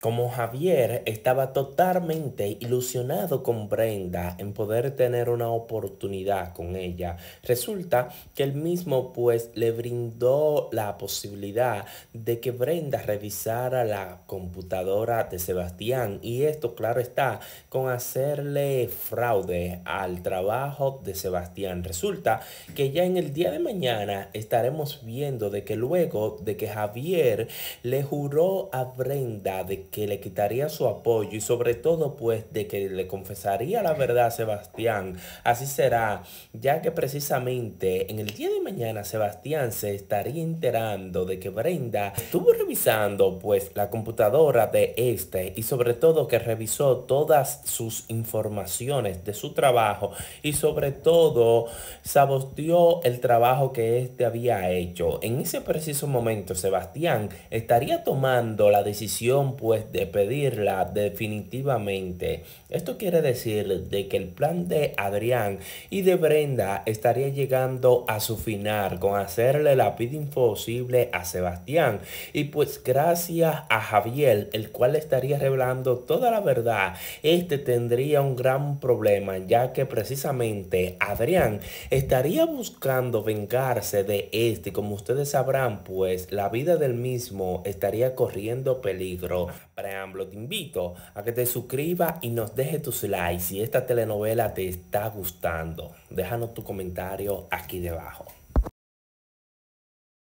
Como Javier estaba totalmente ilusionado con Brenda en poder tener una oportunidad con ella, resulta que él mismo pues le brindó la posibilidad de que Brenda revisara la computadora de Sebastián y esto claro está con hacerle fraude al trabajo de Sebastián. Resulta que ya en el día de mañana estaremos viendo de que luego de que Javier le juró a Brenda de que le quitaría su apoyo y sobre todo pues de que le confesaría la verdad a Sebastián. Así será, ya que precisamente en el día de mañana Sebastián se estaría enterando de que Brenda estuvo revisando pues la computadora de este y sobre todo que revisó todas sus informaciones de su trabajo y sobre todo saboteó el trabajo que este había hecho. En ese preciso momento Sebastián estaría tomando la decisión pues pues, de pedirla definitivamente. Esto quiere decir de que el plan de Adrián y de Brenda estaría llegando a su final con hacerle la vida imposible a Sebastián. Y pues gracias a Javier, el cual estaría revelando toda la verdad, este tendría un gran problema ya que precisamente Adrián estaría buscando vengarse de este. Como ustedes sabrán, pues la vida del mismo estaría corriendo peligro preámbulo, te invito a que te suscribas y nos dejes tus likes si esta telenovela te está gustando. Déjanos tu comentario aquí debajo.